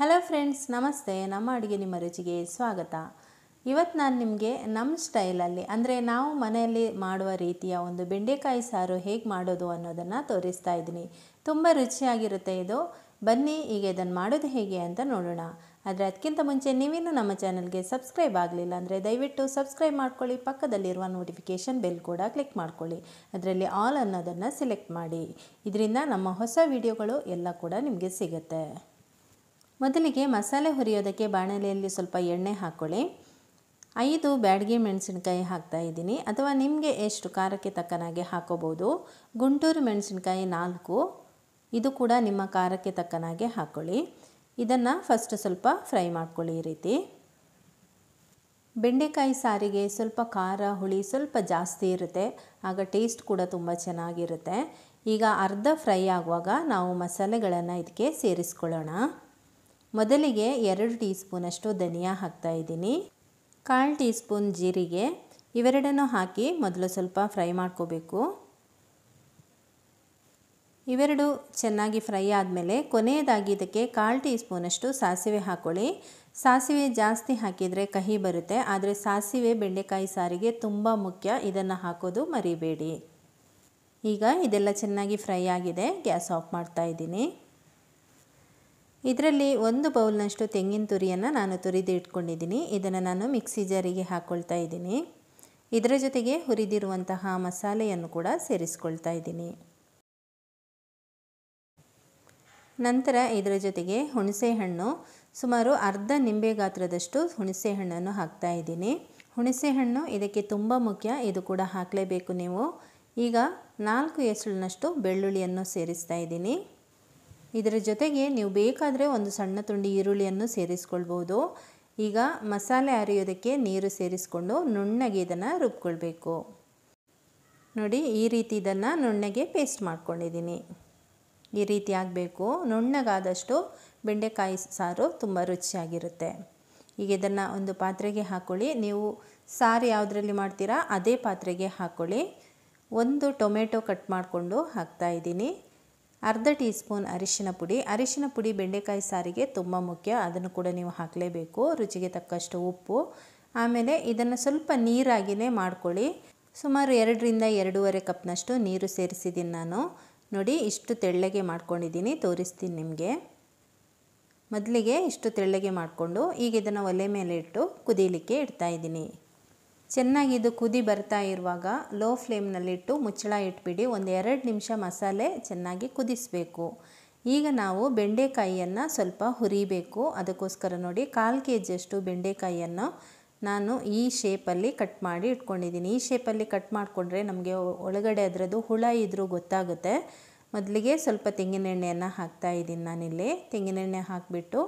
hello friends ನಮಸ್ತೆ ನಮ್ಮ ಅಡುಗೆ ನಿಮ್ಮ ರುಚಿಗೆ ಸ್ವಾಗತ ಇವತ್ತು ನಾನು ನಿಮಗೆ ನಮ್ಮ ಸ್ಟೈಲಲ್ಲಿ ಅಂದರೆ ನಾವು ಮನೆಯಲ್ಲಿ ಮಾಡುವ ರೀತಿಯ ಒಂದು ಬೆಂಡೆಕಾಯಿ ಸಾರು ಹೇಗೆ ಮಾಡೋದು ಅನ್ನೋದನ್ನು ತೋರಿಸ್ತಾ ಇದ್ದೀನಿ ತುಂಬ ರುಚಿಯಾಗಿರುತ್ತೆ ಇದು ಬನ್ನಿ ಈಗ ಇದನ್ನು ಮಾಡೋದು ಹೇಗೆ ಅಂತ ನೋಡೋಣ ಆದರೆ ಅದಕ್ಕಿಂತ ಮುಂಚೆ ನೀವಿನ್ನೂ ನಮ್ಮ ಚಾನಲ್ಗೆ ಸಬ್ಸ್ಕ್ರೈಬ್ ಆಗಲಿಲ್ಲ ಅಂದರೆ ದಯವಿಟ್ಟು ಸಬ್ಸ್ಕ್ರೈಬ್ ಮಾಡ್ಕೊಳ್ಳಿ ಪಕ್ಕದಲ್ಲಿರುವ ನೋಟಿಫಿಕೇಷನ್ ಬೆಲ್ ಕೂಡ ಕ್ಲಿಕ್ ಮಾಡ್ಕೊಳ್ಳಿ ಅದರಲ್ಲಿ ಆಲ್ ಅನ್ನೋದನ್ನು ಸೆಲೆಕ್ಟ್ ಮಾಡಿ ಇದರಿಂದ ನಮ್ಮ ಹೊಸ ವಿಡಿಯೋಗಳು ಎಲ್ಲ ಕೂಡ ನಿಮಗೆ ಸಿಗುತ್ತೆ ಮೊದಲಿಗೆ ಮಸಾಲೆ ಹುರಿಯೋದಕ್ಕೆ ಬಾಣಲೆಯಲ್ಲಿ ಸ್ವಲ್ಪ ಎಣ್ಣೆ ಹಾಕ್ಕೊಳ್ಳಿ ಐದು ಬ್ಯಾಡಿಗೆ ಮೆಣಸಿನಕಾಯಿ ಹಾಕ್ತಾ ಇದ್ದೀನಿ ಅಥವಾ ನಿಮಗೆ ಎಷ್ಟು ಖಾರಕ್ಕೆ ತಕ್ಕನಾಗೆ ಹಾಕೋಬೋದು ಗುಂಟೂರು ಮೆಣಸಿನಕಾಯಿ ನಾಲ್ಕು ಇದು ಕೂಡ ನಿಮ್ಮ ಖಾರಕ್ಕೆ ತಕ್ಕನಾಗೆ ಹಾಕ್ಕೊಳ್ಳಿ ಇದನ್ನು ಫಸ್ಟ್ ಸ್ವಲ್ಪ ಫ್ರೈ ಮಾಡ್ಕೊಳ್ಳಿ ಈ ರೀತಿ ಬೆಂಡೆಕಾಯಿ ಸಾರಿಗೆ ಸ್ವಲ್ಪ ಖಾರ ಹುಳಿ ಸ್ವಲ್ಪ ಜಾಸ್ತಿ ಇರುತ್ತೆ ಆಗ ಟೇಸ್ಟ್ ಕೂಡ ತುಂಬ ಚೆನ್ನಾಗಿರುತ್ತೆ ಈಗ ಅರ್ಧ ಫ್ರೈ ಆಗುವಾಗ ನಾವು ಮಸಾಲೆಗಳನ್ನು ಇದಕ್ಕೆ ಸೇರಿಸ್ಕೊಳ್ಳೋಣ ಮೊದಲಿಗೆ ಎರಡು ಟೀ ಸ್ಪೂನಷ್ಟು ಧನಿಯಾ ಹಾಕ್ತಾ ಇದ್ದೀನಿ ಕಾಲು ಟೀ ಸ್ಪೂನ್ ಜೀರಿಗೆ ಇವೆರಡನ್ನು ಹಾಕಿ ಮೊದಲು ಸ್ವಲ್ಪ ಫ್ರೈ ಮಾಡ್ಕೋಬೇಕು ಇವೆರಡು ಚೆನ್ನಾಗಿ ಫ್ರೈ ಆದಮೇಲೆ ಕೊನೆಯದಾಗಿ ಇದಕ್ಕೆ ಕಾಲು ಟೀ ಸ್ಪೂನಷ್ಟು ಸಾಸಿವೆ ಹಾಕ್ಕೊಳ್ಳಿ ಸಾಸಿವೆ ಜಾಸ್ತಿ ಹಾಕಿದರೆ ಕಹಿ ಬರುತ್ತೆ ಆದರೆ ಸಾಸಿವೆ ಬೆಂಡೆಕಾಯಿ ಸಾರಿಗೆ ತುಂಬ ಮುಖ್ಯ ಇದನ್ನು ಹಾಕೋದು ಮರಿಬೇಡಿ ಈಗ ಇದೆಲ್ಲ ಚೆನ್ನಾಗಿ ಫ್ರೈ ಆಗಿದೆ ಗ್ಯಾಸ್ ಆಫ್ ಮಾಡ್ತಾ ಇದ್ದೀನಿ ಇದರಲ್ಲಿ ಒಂದು ಬೌಲ್ನಷ್ಟು ತೆಂಗಿನ ತುರಿಯನ್ನು ನಾನು ತುರಿದು ಇಟ್ಕೊಂಡಿದ್ದೀನಿ ಇದನ್ನು ನಾನು ಮಿಕ್ಸಿ ಜಾರಿಗೆ ಹಾಕ್ಕೊಳ್ತಾ ಇದ್ದೀನಿ ಇದರ ಜೊತೆಗೆ ಹುರಿದಿರುವಂತಹ ಮಸಾಲೆಯನ್ನು ಕೂಡ ಸೇರಿಸ್ಕೊಳ್ತಾ ಇದ್ದೀನಿ ನಂತರ ಇದರ ಜೊತೆಗೆ ಹುಣಸೆಹಣ್ಣು ಸುಮಾರು ಅರ್ಧ ನಿಂಬೆ ಗಾತ್ರದಷ್ಟು ಹುಣಸೆಹಣ್ಣನ್ನು ಹಾಕ್ತಾ ಇದ್ದೀನಿ ಹುಣಸೆಹಣ್ಣು ಇದಕ್ಕೆ ತುಂಬ ಮುಖ್ಯ ಇದು ಕೂಡ ಹಾಕಲೇಬೇಕು ನೀವು ಈಗ ನಾಲ್ಕು ಎಸಳಿನಷ್ಟು ಬೆಳ್ಳುಳ್ಳಿಯನ್ನು ಸೇರಿಸ್ತಾ ಇದ್ದೀನಿ ಇದರ ಜೊತೆಗೆ ನೀವು ಬೇಕಾದರೆ ಒಂದು ಸಣ್ಣ ತುಂಡಿ ಈರುಳ್ಳಿಯನ್ನು ಸೇರಿಸ್ಕೊಳ್ಬೋದು ಈಗ ಮಸಾಲೆ ಅರಿಯೋದಕ್ಕೆ ನೀರು ಸೇರಿಸ್ಕೊಂಡು ನುಣ್ಣಗೆ ಇದನ್ನು ರುಬ್ಕೊಳ್ಬೇಕು ನೋಡಿ ಈ ರೀತಿ ಇದನ್ನು ನುಣ್ಣಗೆ ಪೇಸ್ಟ್ ಮಾಡ್ಕೊಂಡಿದ್ದೀನಿ ಈ ರೀತಿ ಆಗಬೇಕು ನುಣ್ಣಗಾದಷ್ಟು ಬೆಂಡೆಕಾಯಿ ಸಾರು ತುಂಬ ರುಚಿಯಾಗಿರುತ್ತೆ ಈಗ ಇದನ್ನು ಒಂದು ಪಾತ್ರೆಗೆ ಹಾಕ್ಕೊಳ್ಳಿ ನೀವು ಸಾರು ಯಾವುದರಲ್ಲಿ ಮಾಡ್ತೀರಾ ಅದೇ ಪಾತ್ರೆಗೆ ಹಾಕ್ಕೊಳ್ಳಿ ಒಂದು ಟೊಮೆಟೊ ಕಟ್ ಮಾಡಿಕೊಂಡು ಹಾಕ್ತಾಯಿದ್ದೀನಿ ಅರ್ಧ ಟೀ ಸ್ಪೂನ್ ಅರಿಶಿನ ಪುಡಿ ಅರಿಶಿನ ಪುಡಿ ಬೆಂಡೆಕಾಯಿ ಸಾರಿಗೆ ತುಂಬ ಮುಖ್ಯ ಅದನ್ನು ಕೂಡ ನೀವು ಹಾಕಲೇಬೇಕು ರುಚಿಗೆ ತಕ್ಕಷ್ಟು ಉಪ್ಪು ಆಮೇಲೆ ಇದನ್ನು ಸ್ವಲ್ಪ ನೀರಾಗಿಯೇ ಮಾಡ್ಕೊಳ್ಳಿ ಸುಮಾರು ಎರಡರಿಂದ ಎರಡೂವರೆ ಕಪ್ನಷ್ಟು ನೀರು ಸೇರಿಸಿದ್ದೀನಿ ನಾನು ನೋಡಿ ಇಷ್ಟು ತೆಳ್ಳಗೆ ಮಾಡ್ಕೊಂಡಿದ್ದೀನಿ ತೋರಿಸ್ತೀನಿ ನಿಮಗೆ ಮೊದಲಿಗೆ ಇಷ್ಟು ತೆಳ್ಳಗೆ ಮಾಡಿಕೊಂಡು ಈಗ ಇದನ್ನು ಒಲೆ ಮೇಲೆ ಇಟ್ಟು ಕುದೀಲಿಕ್ಕೆ ಇಡ್ತಾಯಿದ್ದೀನಿ ಚೆನ್ನಾಗಿ ಇದು ಕುದಿ ಬರ್ತಾ ಇರುವಾಗ ಲೋ ಫ್ಲೇಮ್ನಲ್ಲಿಟ್ಟು ಮುಚ್ಚಳ ಇಟ್ಬಿಡಿ ಒಂದು ಎರಡು ನಿಮಿಷ ಮಸಾಲೆ ಚೆನ್ನಾಗಿ ಕುದಿಸಬೇಕು ಈಗ ನಾವು ಬೆಂಡೆಕಾಯಿಯನ್ನು ಸ್ವಲ್ಪ ಹುರಿಬೇಕು ಅದಕ್ಕೋಸ್ಕರ ನೋಡಿ ಕಾಲು ಕೆ ಜಿಯಷ್ಟು ಬೆಂಡೆಕಾಯಿಯನ್ನು ನಾನು ಈ ಶೇಪಲ್ಲಿ ಕಟ್ ಮಾಡಿ ಇಟ್ಕೊಂಡಿದ್ದೀನಿ ಈ ಶೇಪಲ್ಲಿ ಕಟ್ ಮಾಡಿಕೊಂಡ್ರೆ ನಮಗೆ ಒಳಗಡೆ ಅದರದ್ದು ಹುಳ ಇದ್ದರೂ ಗೊತ್ತಾಗುತ್ತೆ ಮೊದಲಿಗೆ ಸ್ವಲ್ಪ ತೆಂಗಿನೆಣ್ಣೆಯನ್ನು ಹಾಕ್ತಾ ಇದ್ದೀನಿ ನಾನಿಲ್ಲಿ ತೆಂಗಿನೆಣ್ಣೆ ಹಾಕಿಬಿಟ್ಟು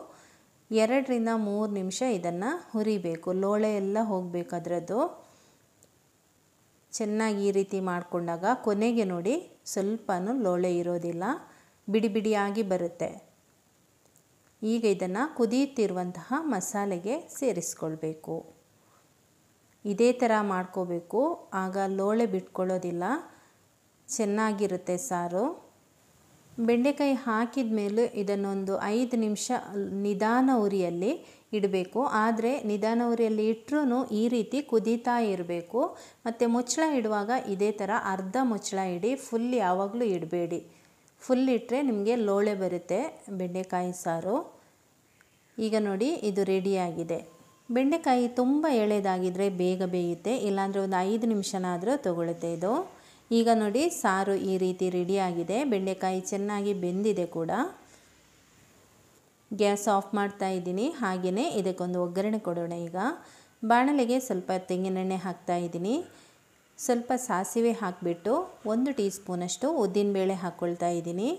ಎರಡರಿಂದ ಮೂರು ನಿಮಿಷ ಇದನ್ನು ಹುರಿಬೇಕು ಲೋಳೆ ಎಲ್ಲ ಹೋಗಬೇಕು ಅದರದ್ದು ಚೆನ್ನಾಗಿ ಈ ರೀತಿ ಮಾಡಿಕೊಂಡಾಗ ಕೊನೆಗೆ ನೋಡಿ ಸ್ವಲ್ಪ ಲೋಳೆ ಇರೋದಿಲ್ಲ ಬಿಡಿ ಬಿಡಿಯಾಗಿ ಬರುತ್ತೆ ಈಗ ಇದನ್ನು ಕುದಿಯುತ್ತಿರುವಂತಹ ಮಸಾಲೆಗೆ ಸೇರಿಸ್ಕೊಳ್ಬೇಕು ಇದೇ ಥರ ಮಾಡ್ಕೋಬೇಕು ಆಗ ಲೋಳೆ ಬಿಟ್ಕೊಳ್ಳೋದಿಲ್ಲ ಚೆನ್ನಾಗಿರುತ್ತೆ ಸಾರು ಬೆಂಡೆಕಾಯಿ ಹಾಕಿದ ಮೇಲೆ ಇದನ್ನೊಂದು ಐದು ನಿಮಿಷ ನಿಧಾನ ಉರಿಯಲ್ಲಿ ಇಡಬೇಕು ಆದರೆ ನಿಧಾನ ಉರಿಯಲ್ಲಿ ಇಟ್ಟರೂ ಈ ರೀತಿ ಕುದೀತಾ ಇರಬೇಕು ಮತ್ತು ಮುಚ್ಚಳ ಇಡುವಾಗ ಇದೇ ಥರ ಅರ್ಧ ಮುಚ್ಚಳ ಇಡಿ ಫುಲ್ ಯಾವಾಗಲೂ ಇಡಬೇಡಿ ಫುಲ್ ಇಟ್ಟರೆ ನಿಮಗೆ ಲೋಳೆ ಬರುತ್ತೆ ಬೆಂಡೆಕಾಯಿ ಸಾರು ಈಗ ನೋಡಿ ಇದು ರೆಡಿಯಾಗಿದೆ ಬೆಂಡೆಕಾಯಿ ತುಂಬ ಎಳೆದಾಗಿದ್ದರೆ ಬೇಗ ಬೇಯುತ್ತೆ ಇಲ್ಲಾಂದರೆ ಒಂದು ಐದು ನಿಮಿಷನಾದರೂ ತಗೊಳುತ್ತೆ ಇದು ಈಗ ನೋಡಿ ಸಾರು ಈ ರೀತಿ ರೆಡಿಯಾಗಿದೆ ಬೆಂಡೆಕಾಯಿ ಚೆನ್ನಾಗಿ ಬೆಂದಿದೆ ಕೂಡ ಗ್ಯಾಸ್ ಆಫ್ ಮಾಡ್ತಾ ಇದ್ದೀನಿ ಹಾಗೆಯೇ ಇದಕ್ಕೊಂದು ಒಗ್ಗರಣೆ ಕೊಡೋಣ ಈಗ ಬಾಣಲೆಗೆ ಸ್ವಲ್ಪ ತೆಂಗಿನೆಣ್ಣೆ ಹಾಕ್ತಾ ಇದ್ದೀನಿ ಸ್ವಲ್ಪ ಸಾಸಿವೆ ಹಾಕಿಬಿಟ್ಟು ಒಂದು ಟೀ ಸ್ಪೂನಷ್ಟು ಉದ್ದಿನಬೇಳೆ ಹಾಕ್ಕೊಳ್ತಾ ಇದ್ದೀನಿ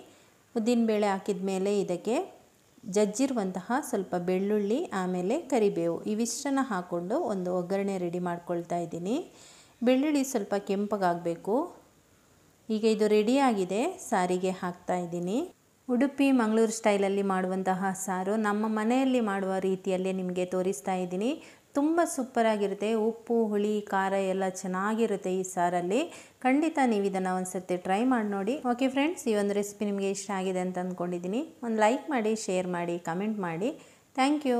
ಉದ್ದಿನಬೇಳೆ ಹಾಕಿದ ಮೇಲೆ ಇದಕ್ಕೆ ಜಜ್ಜಿರುವಂತಹ ಸ್ವಲ್ಪ ಬೆಳ್ಳುಳ್ಳಿ ಆಮೇಲೆ ಕರಿಬೇವು ಇವಿಷ್ಟನ್ನು ಹಾಕ್ಕೊಂಡು ಒಂದು ಒಗ್ಗರಣೆ ರೆಡಿ ಮಾಡ್ಕೊಳ್ತಾ ಇದ್ದೀನಿ ಬೆಳ್ಳುಳ್ಳಿ ಸ್ವಲ್ಪ ಕೆಂಪಗಾಗಬೇಕು ಈಗ ಇದು ರೆಡಿಯಾಗಿದೆ ಸಾರಿಗೆ ಹಾಕ್ತಾ ಇದ್ದೀನಿ ಉಡುಪಿ ಮಂಗಳೂರು ಸ್ಟೈಲಲ್ಲಿ ಮಾಡುವಂತಹ ಸಾರು ನಮ್ಮ ಮನೆಯಲ್ಲಿ ಮಾಡುವ ರೀತಿಯಲ್ಲೇ ನಿಮಗೆ ತೋರಿಸ್ತಾ ಇದ್ದೀನಿ ತುಂಬ ಆಗಿರುತ್ತೆ ಉಪ್ಪು ಹುಳಿ ಖಾರ ಎಲ್ಲ ಚೆನ್ನಾಗಿರುತ್ತೆ ಈ ಸಾರಲ್ಲಿ ಖಂಡಿತ ನೀವು ಇದನ್ನು ಒಂದು ಸರ್ತಿ ಟ್ರೈ ಮಾಡಿ ನೋಡಿ ಓಕೆ ಫ್ರೆಂಡ್ಸ್ ಈ ಒಂದು ರೆಸಿಪಿ ನಿಮಗೆ ಇಷ್ಟ ಆಗಿದೆ ಅಂತ ಅಂದ್ಕೊಂಡಿದ್ದೀನಿ ಒಂದು ಲೈಕ್ ಮಾಡಿ ಶೇರ್ ಮಾಡಿ ಕಮೆಂಟ್ ಮಾಡಿ ಥ್ಯಾಂಕ್ ಯು